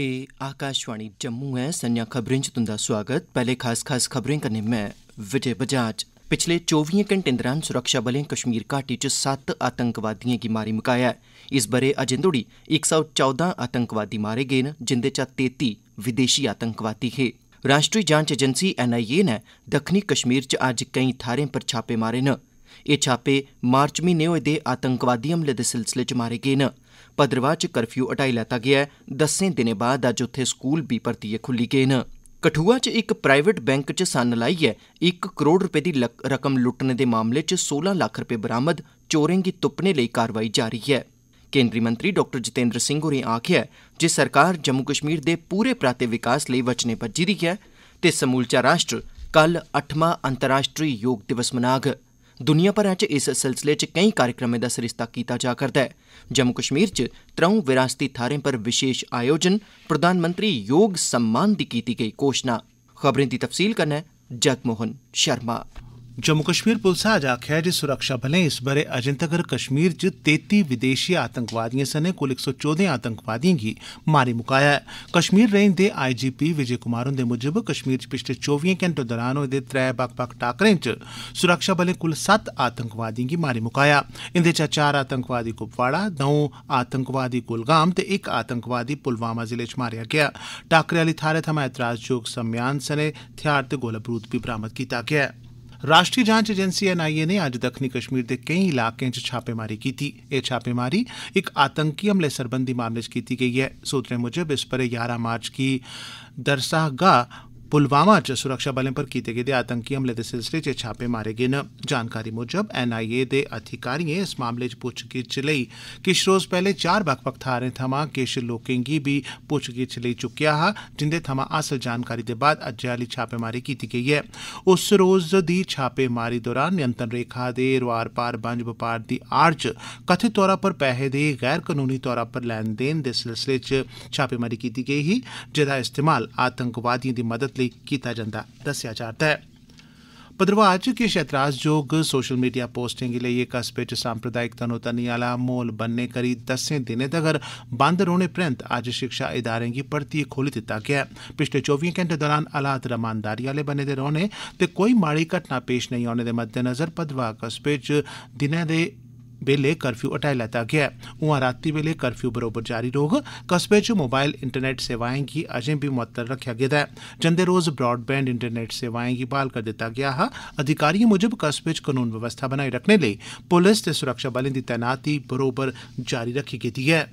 ਇਹ ਆਕਾਸ਼ਵਾਣੀ ਜੰਮੂ ਹੈ ਸੰਨਿਆ ਖਬਰਾਂ ਚ ਤੁੰਦਾ ਸਵਾਗਤ ਪਹਿਲੇ ਖਾਸ ਖਾਸ ਖਬਰਾਂ ਕਰਨੇ ਮੈਂ ਵਿਜੇ ਬਜਾਜ ਪਿਛਲੇ 24 ਘੰਟੇ ਦੌਰਾਨ ਸੁਰੱਖਿਆ ਬਲਾਂ ਕਸ਼ਮੀਰ ਘਾਟੀ 'ਚ 7 ਆਤੰਕਵਾਦੀਆਂ ਦੀ ਮਾਰੀ ਮੁਕਾਇਆ ਇਸ ਬਰੇ ਅਜਿੰਦੋੜੀ 114 ਆਤੰਕਵਾਦੀ ਮਾਰੇ ਗਏ ਨੇ ਜਿੰਦੇ 'ਚ 33 ਵਿਦੇਸ਼ੀ ਆਤੰਕਵਾਦੀ ਹੈ ਰਾਸ਼ਟਰੀ ਜਾਂਚ ਏਜੰਸੀ ਐਨਆਈਏ ਨੇ ਦੱਖਣੀ ਕਸ਼ਮੀਰ 'ਚ ਅੱਜ ਕਈ ਥਾਰੇ ਪਰ ਛਾਪੇ ਮਾਰੇ ਨੇ ਇਹ ਛਾਪੇ ਮਾਰਚ ਮਹੀਨੇ ਹੋਏ ਦੇ ਆਤੰਕਵਾਦੀ ਹਮਲੇ ਦੇ ਸਿਲਸਿਲੇ 'ਚ ਮਾਰੇ ਗਏ ਨੇ भद्रवाह च कर्फ्यू हटाई लैता गेआ ऐ दस्सें दिनें बाद अज्ज उत्थे स्कूल बी परतियै खुल्ली गे न कठुआ च इक प्राईवेट बैंक च सन्न लाइयै इक करोड़ रपे दी रकम लुट्टने दे मामले च सोलां लक्ख रपे बरामद चोरें गी तुप्पने लेई कार्रवाई जारी ऐ केन्द्री मंत्री डाक्टर जितेन्द्र सिंह होरें आखेआ ऐ जे सरकार जम्मू कश्मीर दे पूरे पराते विकास लेई वचने बज्झी दी ऐ ते समूलचा राष्ट्र कल अट्ठमां अंतर्राश्ट्री योग दिवस मनाग दुनिया भरै च इस सिलसिले च केई कार्यक्रमें दा सरिस्ता कीता जा करदा ऐ जम्मू कश्मीर च त्र'ऊं विरासती थाहरें पर विशेष आयोजन प्रधानमंत्री योग सम्मान दी कीती गेई घोषणा खबरें दी तफसील कन्नै जगमोहन शर्मा जम्मू कश्मीर पुलसै अज्ज आखेआ ऐ जे सुरक्षाबलें इस ब'रे अजें तगर कश्मीर च तेती विदेशी आतंकवादिएं सने कुल इक सौ चौदें आतंकवादिएं गी मारी मुकाया ऐ कश्मीर रेंज दे आईजीपी विजय कुमार हुंदे मुजब कश्मीर च पिछले चौबिएं घैंटें दौरान होए दे त्रै बक्ख बक्ख टाक्करें च सुरक्षाबलें कुल सत्त आतंकवादिएं गी मारी मुकाया इंदे चा चार आतंकवादी कुपवाड़ा द'ऊं आतंकवादी कुलगाम ते इक आतंकवादी पुलवामा जिले च मारेआ गेआ टाकरे आली थाहरै थमां ऐतराजजोग सम्यान सने थेहार ते गोला बारूद बी बरामद कीता गेआ ऐ राष्ट्री जांच एजेंसी एनआईए नै अज्ज दक्खनी कश्मीर दे केई इलाकें च छापेमारी कीती एह् छापेमारी इक आतंकी हमले सरबंधी मामले च कीती गेई ऐ सूत्रें मुजब इस ब'रे ञारां मार्च गी दरसाह गाह पुलवामा च सुरक्षाबलें पर कीते गेदे आतंकी हमले दे सिलसिले च एह् छापे मारे गे न जानकारी मुजब एनआईए दे अधिकारिएं इस मामले च पुच्छगिच्छ लेई किश रोज पैहले चार बक्ख बक्ख थाहरें थमां किश लोकें गी बी पुच्छगिच्छ लेई चुक्केआ हा जिंदे थमां हासल जानकारी दे बाद अज्जै आह्ली छापेमारी कीती गेई ऐ उस रोज दी छापेमारी दौरान नियंत्रण रेखा दे रोआर पार बंज बपार दी आड़ च कथित तौरा पर पैहे दे गैर कनूनी तौरा पर लैन देन दे सिलसिले च छापेमारी कीती गेई ही जेह्दा इस्तेमाल आतंकवादिएं दी मदद हिदायत लेई कीता जंदा दस्सेआ जा'रदा ऐ भद्रवाह च किश एतराजयोग सोशल मीडिया पोस्टें गी लेइयै कस्बे च साम्प्रदायिक तनोतनी आला माहौल बनने करी दस्सें दिनें तगर बंद रौहने परैन्त अज्ज शिक्षा इदारें गी परतियै खोली दित्ता गेआ ऐ पिछले चौबिएं घैंटे दौरान हालात रमानदारी आले बने दे रौहने ते कोई माड़ी घटना पेश नेईं औने दे मद्देनज़र भद्रवाह कस्बे च दिनै दे बेल्ले कर्फ्यू हटाई लैता गेआ ऐ उआं रातीं बेल्ले कर्फ्यू बरोबर जारी रौह्ग कस्बे च मोबाईल इंटरनेट सेवाएं गी अजें बी मुअत्तल रक्खेआ गेदा ऐ जंदे रोज ब्राडबैंड इंटरनेट सेवाएं गी ब्हाल करी दित्ता गेआ हा अधिकारिएं मुजब कस्बे च कनून बवस्था बनाई रक्खने लेई पुलस ते सुरक्षाबलें दी तैनाती बरोबर जारी रक्खी गेदी ऐं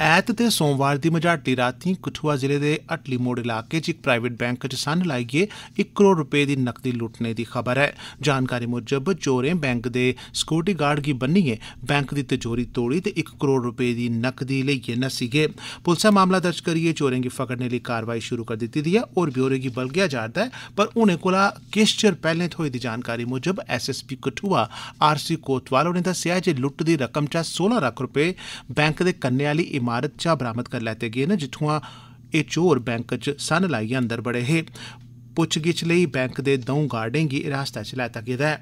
ਐਤ ਤੇ ਸੋਮਵਾਰ ਦੀ ਮਝਾਟੀ ਰਾਤੀ ਕਠੂਆ ਜ਼ਿਲ੍ਹੇ ਦੇ ਅਟਲੀ ਮੋੜ ਇਲਾਕੇ 'ਚ ਇੱਕ ਪ੍ਰਾਈਵੇਟ ਬੈਂਕ 'ਚ ਸੰਨ ਲਾਈਏ 1 ਕਰੋੜ ਰੁਪਏ ਦੀ ਨਕਦੀ ਲੁੱਟਣੇ ਦੀ ਖਬਰ ਹੈ ਜਾਣਕਾਰੀ ਮੁਜਬ ਚੋਰੇ ਬੈਂਕ ਦੇ ਸਕਿਉਰਟੀ ਗਾਰਡ ਕੀ ਬੰਨੀਏ ਬੈਂਕ ਦੀ ਤਿਜੋਰੀ ਤੋੜੀ ਤੇ 1 ਕਰੋੜ ਰੁਪਏ ਦੀ ਨਕਦੀ ਲਈਏ ਨਸੀ ਗਏ ਪੁਲਿਸ ਨੇ ਮਾਮਲਾ ਦਰਜ ਕਰੀਏ ਚੋਰੇ ਕੀ ਫੜਨੇ ਲਈ ਕਾਰਵਾਈ ਸ਼ੁਰੂ ਕਰ ਦਿੱਤੀ दी ਔਰ और ਕੀ ਬਲ ਗਿਆ जा'रदा ऐ पर हुने कोला किश चिर ਪਹਿਲੇ थ्होई दी जानकारी मुजब एसएसपी कठुआ आर सी कोतवाल होरें दस्सेआ जे लुट्ट दी रकम चा सोलां लक्ख रपे बैंक दे कन्नै इमारत चा बरामद करी लैते गे न जित्थुआं एह् चोर बैंक च सन लाइयै अंदर बड़े हे पुच्छगिच्छ लेई बैंक दे द'ऊं गार्डे गी हिरासत च लैता गेदा ऐ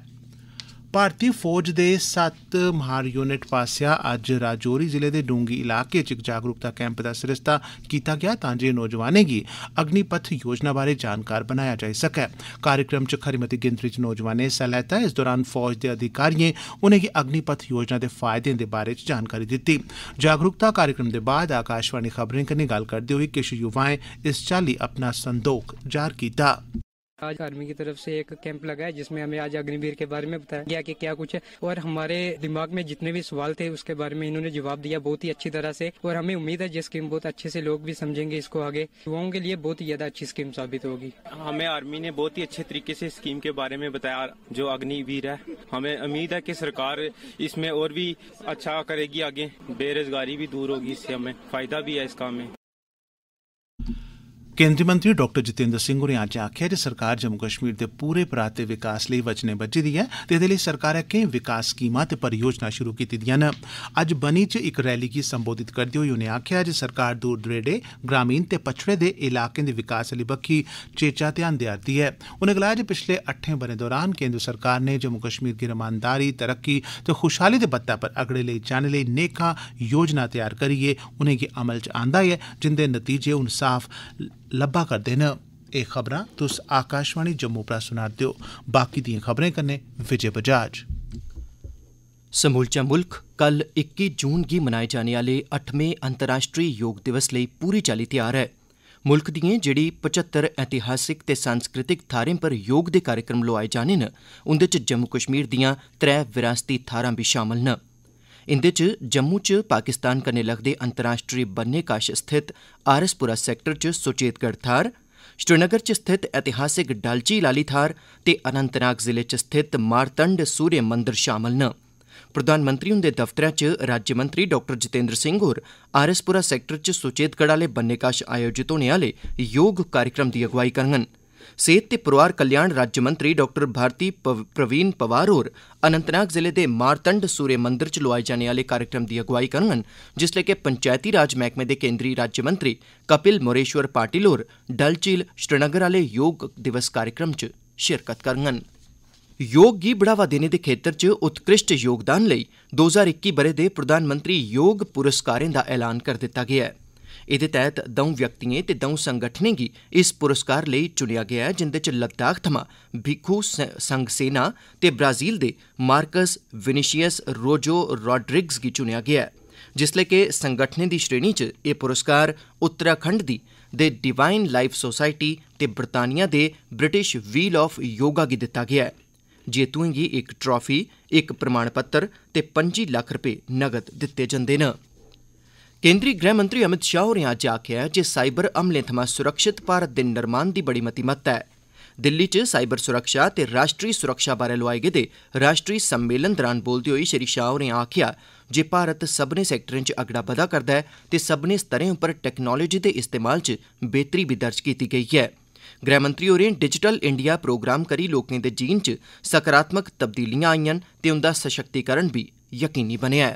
ਭਾਰਤੀ ਫੌਜ ਦੇ 7 ਮਾਰ ਯੂਨਿਟ ਪਾਸਿਆ ਅੱਜ ਰਾਜੋਰੀ ਜ਼ਿਲ੍ਹੇ ਦੇ ਡੂੰਗੀ ਇਲਾਕੇ ਚ ਇੱਕ ਜਾਗਰੂਕਤਾ ਕੈਂਪ ਦਾ ਸਿਰਸਤਾ ਕੀਤਾ ਗਿਆ ਤਾਂ ਜੇ ਨੌਜਵਾਨਾਂ ਦੀ ਅਗਨੀਪਥ ਯੋਜਨਾ ਬਾਰੇ ਜਾਣਕਾਰ ਬਣਾਇਆ ਜਾ ਸਕੇ ਕਾਰਜਕ੍ਰਮ ਚ ਖਰੀਮਤੀ ਗਿੰਦਰੀ ਚ ਨੌਜਵਾਨੇ ਸਲਾਹਤਾ ਇਸ ਦੌਰਾਨ ਫੌਜ ਦੇ ਅਧਿਕਾਰੀਆਂ ਉਹਨਾਂ ਦੀ ਅਗਨੀਪਥ ਯੋਜਨਾ ਦੇ ਫਾਇਦੇ ਦੇ ਬਾਰੇ ਚ ਜਾਣਕਾਰੀ ਦਿੱਤੀ ਜਾਗਰੂਕਤਾ ਕਾਰਜਕ੍ਰਮ ਦੇ ਬਾਅਦ ਆਕਾਸ਼ਵਾਣੀ ਖਬਰਾਂ ਕਰਨੀ ਗੱਲ ਕਰਦੇ ਹੋਏ ਕਿਸ਼ ਯੁਵਾਏ ਇਸ ਚਾਲੀ ਆਪਣਾ ਸੰਦੋਖ ਜਾਰ ਕੀਤਾ आज आर्मी की तरफ से एक कैंप लगा है जिसमें हमें आज अग्निवीर के बारे में बताया गया कि क्या कुछ है और हमारे दिमाग में जितने भी सवाल थे उसके बारे में इन्होंने जवाब दिया बहुत ही अच्छी तरह से और हमें उम्मीद है ये स्कीम बहुत अच्छे से लोग भी समझेंगे इसको आगे युवाओं के लिए बहुत ही ज्यादा अच्छी स्कीम साबित होगी हमें आर्मी ने बहुत ही अच्छे तरीके से स्कीम के बारे में बताया जो अग्निवीर है हमें उम्मीद है की सरकार इसमें और भी अच्छा करेगी आगे बेरोजगारी भी दूर होगी इससे हमें फायदा भी है इस काम में केन्द्री मंत्री डाक्टर जितेन्द्र सिंह होरें अज्ज आक्खेआ जे सरकार जम्मू कश्मीर दे पूरे पराते विकास लेई वचनें बज्झी दी ऐ ते एह्दे लेई सरकारै केई विकास स्कीमां ते परियोजनां शुरु कीती दिआं न अज्ज बनी च इक रैली गी संबोधित करदे होई उनें आक्खेआ जे सरकार दूर दरेडे ग्रामीण ते पच्छड़े दे इलाकें दे विकास आली बक्खी चेचा ध्यान देआ'रदी ऐ उनें गलाया जे पिछले अट्ठें ब'रें दौरान केन्द्र सरकार नै जम्मू कश्मीर गी रमानदारी तरक्की ते खुशहाली दे बत्तै पर अगड़े लेई जाने लेई नेकां योजनां तैयार करियै उनेंगी अमल च आंदा ऐ जिंदे नतीजे हून साफ लब्बा करदे न एह् खबरां तुस आकाशवाणी जम्मू परा सुना'रदे ओ बाकी दिएं खबरें कन्नै विजय बजाज समूलचा मुल्ख कल 21 जून गी मनाए जाने आह्ले अट्ठमें अंतर्राश्ट्री योग दिवस लेई पूरी चाल्ली तैयार ऐ मुल्ख दिएं जेहड़ी 75 ऐतिहासिक ते सांस्कृतिक थाहरें पर योग दे कार्यक्रम लोआए जाने न उंदे च जम्मू कश्मीर दिआं त्रै विरासती थाहरां बी शामल न इंदे च जम्मू च पाकिस्तान कन्नै लगदे अंतर्राष्ट्री बन्ने कश स्थित आरएसपुरा एस पुरा सैक्टर च सुचेतगढ़ थाहर श्रीनगर च स्थित ऐतिहासिक डल झील आह्ली थाहर ते अनंतनाग जिले च स्थित मारतंड सूर्य मंदर शामल न प्रधानमंत्री हुंदे दफ्तरै च राज्यमंत्री डॉ जितेंद्र सिंह होर आरएसपुरा एस पुरा सैक्टर च सुचेतगढ़ आह्ले बन्ने कश आयोजित होने आह्ले योग कार्यक्रम दी अगुवाई करङन सेहत ते परोआर कल्याण राज्य मंत्री डाक्टर भारती प्रवीण पवार होर अनंतनाग जिले दे मारतंड सूर्य मंदर च लोआए जाने आह्ले कार्यक्रम दी अगुवाई करङन जिसलै के पंचैती राज मैह्कमे दे राज्य मंत्री कपिल मोरेश्वर पाटिल होर डल झील श्रीनगर आले योग दिवस कार्यक्रम च शिरकत करङन योग गी बढ़ावा देने दे खेत्तर च उत्कृष्ट योगदान लेई 2021 ब'रे दे प्रधानमंत्री योग पुरस्कारें दा ऐलान कर दित्ता गेआ ऐ एह्दे तैह्त दौं व्यक्तिएं ते दौं संगठनें गी इस पुरस्कार लेई चुनेआ गेआ ऐ जिंदे च लद्दाख थमां भिखु संगसेना ते ब्राजील दे मार्कस विनीशियस रोजो रोड्रिग्ज़ गी चुनेआ गेआ ऐ जिसलै के संगठनें दी श्रेणी च एह् पुरस्कार उत्तराखंड दे डिवाईन लाईफ सोसायटी ते बरतानिया दे ब्रिटिश व्हील आफ योगा गी दित्ता गेआ ऐ जेत्तुएं गी इक ट्राफी इक प्रमाण पत्र ते पं'जी लक्ख रपे नगद दित्ते जंदे न केन्द्री गृह मंत्री अमित शाह होरें अज्ज आखेआ ऐ जे साइबर हमलें थमां सुरक्षित भारत दे निर्माण दी बड़ी मती महत्ता ऐ दिल्ली च साइबर सुरक्षा ते राष्ट्री सुरक्षा बारै लोआए गेदे राष्ट्री सम्मेलन दौरान बोलदे होई श्री शाह होरें आखेआ जे भारत सब्भनें सैक्टरें च अगड़ा बधा करदा ऐ ते सब्भनें स्तरें उप्पर टैक्नालोजी दे इस्तेमाल च बेहतरी बी दर्ज कीती गेई ऐ गृहमंत्री होरें डिजिटल इंडिया प्रोग्राम करी लोकें दे जीन च सकारात्मक तब्दीलियां आइयां न ते उंदा सशक्तिकरण बी यकीनी बनेआ ऐ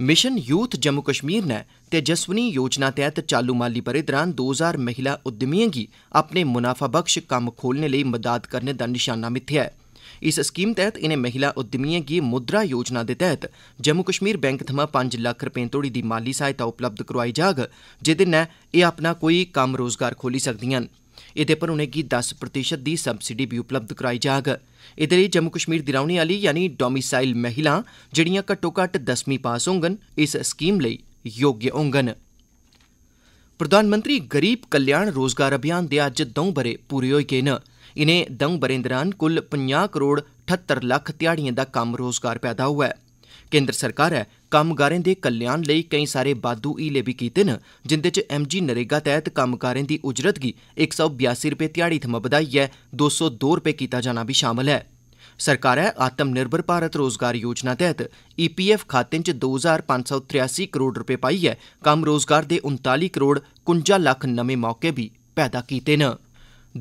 मिशन यूथ जम्मू कश्मीर नै तेजस्वनी योजना तैह्त चालू माली ब'रे दरान दो हजार महिला उद्यमिएं गी अपने मुनाफाबख्श कम्म खोलने लेई मदाद करने दा निशाना मिथेआ ऐ इस स्कीम तैह्त इनें महिला उद्यमिएं गी मुद्रा योजना दे तैह्त जम्मू कश्मीर बैंक थमां पंज लक्ख रपें तोड़ी दी माली सहायता उपलब्ध करोआई जाग जेह्दे नै एह् अपना कोई कम्म रोजगार खोली सकदिआं न एह्दे पर उनेंगी दस प्रतिशत दी सब्सिडी बी उपलब्ध करोआई जाग एह्दे लेई जम्मू कश्मीर दी रौह्ने आह्ली यानि डोमिसाइल महिलां जेहड़ियां घट्टोघट्ट दसमीं पास होङन इस स्कीम लेई योग्य होङन प्रधानमंत्री गरीब कल्याण रोजगार अभियान दे अज्ज दौं ब'रे पूरे होई गे न इनें दौं ब'रें दौरान कुल पंजाह् करोड़ ठत्तर लक्ख ध्याड़िएं दा कम्म रोजगार पैदा होआ ऐ केन्द्र सरकारै ਕੰਮਗਾਰਾਂ ਦੇ ਕਲਿਆਣ ਲਈ ਕਈ ਸਾਰੇ ਬਾਦੂ ਹੀਲੇ ਵੀ ਕੀਤੇ ਨੇ ਜਿੰਦੇ ਚ ਐਮਜੀ ਨਰੇਗਾ ਤਹਿਤ ਕੰਮਗਾਰਾਂ ਦੀ ਉਜਰਤ ਗੀ 182 ਰੁਪਏ ਦਿਹਾੜੀ ਥਮ ਵਧਾਈ ਹੈ 202 ਰੁਪਏ ਕੀਤਾ ਜਾਣਾ ਵੀ ਸ਼ਾਮਲ ਹੈ ਸਰਕਾਰ ਹੈ ਆਤਮ ਨਿਰਭਰ ਭਾਰਤ ਰੋਜ਼ਗਾਰ ਯੋਜਨਾ ਤਹਿਤ ਈਪੀਐਫ ਖਾਤੇ ਚ 2583 ਕਰੋੜ ਰੁਪਏ ਪਾਈ ਹੈ ਕੰਮ ਰੋਜ਼ਗਾਰ ਦੇ 39 ਕਰੋੜ 59 ਲੱਖ ਨਵੇਂ ਮੌਕੇ ਵੀ ਪੈਦਾ ਕੀਤੇ ਨੇ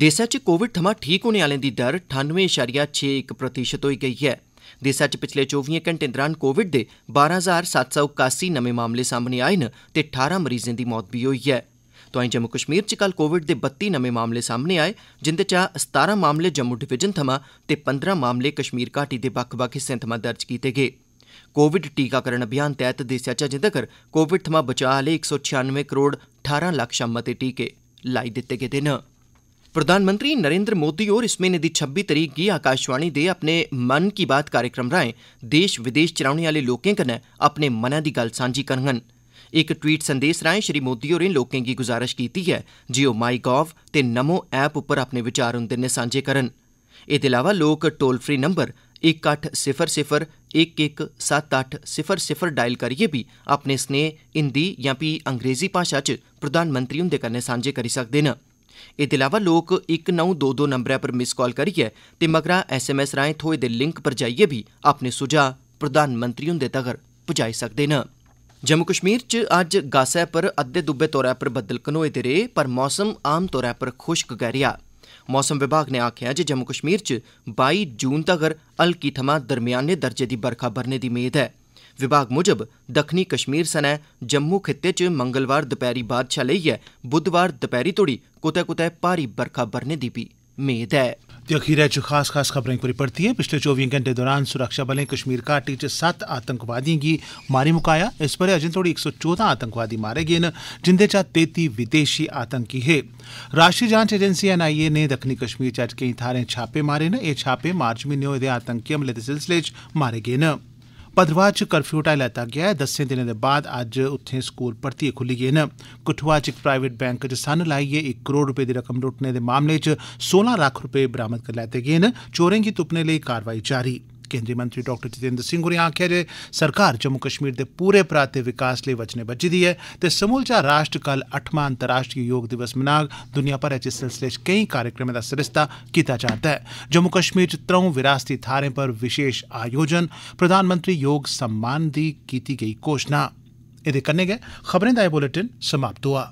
ਦੇਸ਼ ਚ ਕੋਵਿਡ ਥਮਾ ਠੀਕ ਹੋਣ ਵਾਲਿਆਂ ਦੀ ਦਰ 98.61% ਹੋਈ ਗਈ ਹੈ देसै च पिछले चौबिएं घंटें दौरान कोविड दे बारां हजार सत्त सौ कासी नमें मामले सामने आए न ते ठारां मरीजें दी मौत बी होई ऐ तोआई जम्मू कश्मीर च कल कोविड दे बत्ती नमें मामले सामने आए जिंदे चा सतारां मामले जम्मू डिवीजन थमां ते पंदरां मामले कश्मीर घाटी दे बक्ख बक्ख हिस्सें थमां दर्ज कीते गे कोविड टीकाकरण अभियान तैह्त देसै च अजें तक्कर कोविड थमां बचाऽ आह्ले इक सौ छियानवे करोड़ ठारां लक्ख शा मते टीके लाई दित्ते गेदे न प्रधानमंत्री नरेंद्र मोदी होर इस म्हीने दी छब्बी तरीक गी आकाशवाणी दे अपने मन की बात कार्यक्रम राएं देश विदेश च रौह्ने आह्ले लोकें कन्नै अपने मनै दी गल्ल सांझी करङन इक ट्वीट संदेस राएं श्री मोदी होरें लोकें गी गुजारश कीती ऐ जे ओह् माई गाव ते नमो ऐप उप्पर अपने विचार उंदे नै सांझे करन एह्दे अलावा लोक टोल फ्री नंबर इक अट्ठ सिफर सिफर इक इक सत्त अट्ठ सिफर सिफर डायल करियै बी अपने स्नेह हिंदी यां फ्ही अंग्रेजी भाषा च प्रधानमंत्री हुंदे कन्नै सांझे करी सकदे न एह्दे अलावा लोक इक नौ दो दो नम्बरै पर मिस काल करियै ते मगरा एसएमएस राएं थ्होए दे लिंक पर जाइयै बी अपने सुझाऽ प्रधानमंत्री हुंदे तगर पुजाई सकदे न जम्मू कश्मीर च अज्ज गासै पर अद्दे दुब्बे तौरा पर बद्दल घनोए दे रेह् पर मौसम आम तौरा पर खुश्क गै रेहा मौसम विभाग नै आखेआ ऐ जे जम्मू कश्मीर च बाई जून तगर हल्की थमां दरम्याने दर्जे दी बरखा बरने दी मेद ऐ विभाग मुजब दक्खनी कश्मीर सने जम्मू खित्ते च मंगलवार दपैहरी बाद शा लेइयै बुधवार दपैहरी तोड़ी कुतै कुतै भारी बरखा बरने दी बी मेद ऐ ते अखीरै च खास खास खबरें कोरी परतियै पिछले चौबी घंटे दौरान सुरक्षाबलें कश्मीर घाटी च सत्त आतंकवादिएं गी मारी मुकाया इस बरे अजें तोड़ी इक सौ चौदां आतंकवादी मारे गे न जिंदे चा तेती विदेशी आतंकी हे राष्ट्रीय जांच एजेंसी एनआईए नै दक्खनी कश्मीर च अज्ज केई थाहरें छापे मारे न एह् छापे मार्च म्हीने होए दे आतंकी हमले दे सिलसिले च मारे गे न भद्रवाह च कर्फ्यू हटाई लैता गेआ ऐ दस्सें दिनें दे बाद अज्ज उत्थें स्कूल परतियै खुल्ली गे न कठुआ च इक प्राईवेट बैंक च सन्न लाइयै इक करोड़ रपे दी रकम लुट्टने दे मामले च सोलां लक्ख रपे बरामद करी लैते गे न चोरें गी तुप्पने लेई कार्रवाई जारी ऐ केंद्रीय मंत्री डॉ जितेंद्र सिंह होरें आखेआ जे सरकार जम्मू कश्मीर दे पूरे पराते विकास लेई वचने बज्झी दी ऐ ते समूलचा राष्ट्र कल अट्ठमां अंतर्राष्ट्रीय योग दिवस मनाग दुनिया भरै च इस सिलसिले च केई कार्यक्रमें दा सरिस्ता कीता जा'रदा ऐ जम्मू कश्मीर च त्र'ऊं विरासती थाहरें पर विशेष आयोजन प्रधानमंत्री योग सम्मान दी कीती गेई घोषणा एह्दे कन्नै गै खबरें दा एह् बुलेटिन समाप्त होआ